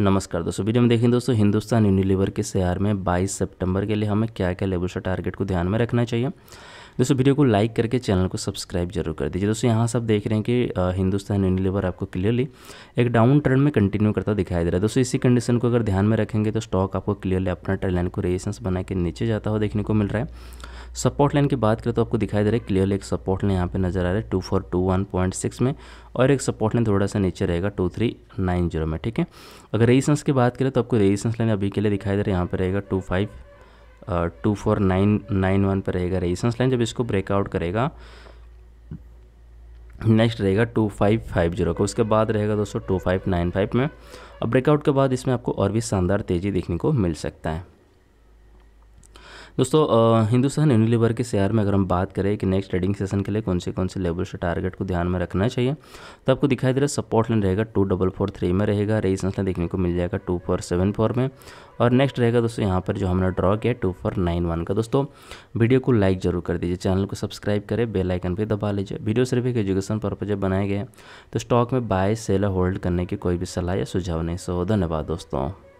नमस्कार दोस्तों वीडियो में देखें दोस्तों हिंदुस्तान यूनिलीवर के शेयर में 22 सितंबर के लिए हमें क्या क्या लेवल से टारगेट को ध्यान में रखना चाहिए दोस्तों वीडियो को लाइक करके चैनल को सब्सक्राइब जरूर कर दीजिए दोस्तों यहाँ सब देख रहे हैं कि हिंदुस्तान यूनिलीवर आपको क्लियरली एक डाउन ट्रेंड में कंटिन्यू करता दिखाई दे रहा है दोस्तों इसी कंडीशन को अगर ध्यान में रखेंगे तो स्टॉक आपको क्लियरली अपना लाइन को रेजिस्टेंस बना के नीचे जाता हुआ देखने को मिल रहा है सपोर्ट लाइन की बात करें तो आपको दिखाई दे रहा है क्लियरली एक सपोर्ट लाइन यहाँ पे नजर आ रहा है two four two one point six में और एक सपोर्ट लाइन थोड़ा सा नीचे रहेगा टू थ्री नाइन जीरो में ठीक है अगर रेजिस्टेंस की बात करें तो आपको रेजिस्टेंस लाइन अभी के लिए दिखाई दे रहा है यहाँ पर रहेगा two five two four nine nine one पर रहेगा रेजिस्टेंस लाइन जब इसको ब्रेकआउट करेगा नेक्स्ट रहेगा टू फाइव फाइव जीरो का उसके बाद रहेगा दोस्तों टू फाइव नाइन फाइव में और ब्रेकआउट के बाद इसमें आपको और भी शानदार तेज़ी देखने को मिल सकता है दोस्तों हिंदुस्तान यूनिलीवर के शेयर में अगर हम बात करें कि नेक्स्ट ट्रेडिंग सेशन के लिए कौन से कौन से लेवल से टारगेट को ध्यान में रखना चाहिए तो आपको दिखाई दे रहा है सपोर्ट लाइन रहेगा टू डबल फोर थ्री में रहेगा रेजिस्टेंस लाइन देखने को मिल जाएगा टू फोर सेवन फोर में और नेक्स्ट रहेगा दोस्तों यहाँ पर जो हमने ड्रॉ किया टू फोर नाइन वन का दोस्तों वीडियो को लाइक जरूर कर दीजिए चैनल को सब्सक्राइब करें बेल आइकन दबा लीजिए वीडियो सिर्फ एक एजुकेशन पर्पज बनाए गए तो स्टॉक में बाय सेल होल्ड करने की कोई भी सलाह या सुझाव नहीं सो धन्यवाद दोस्तों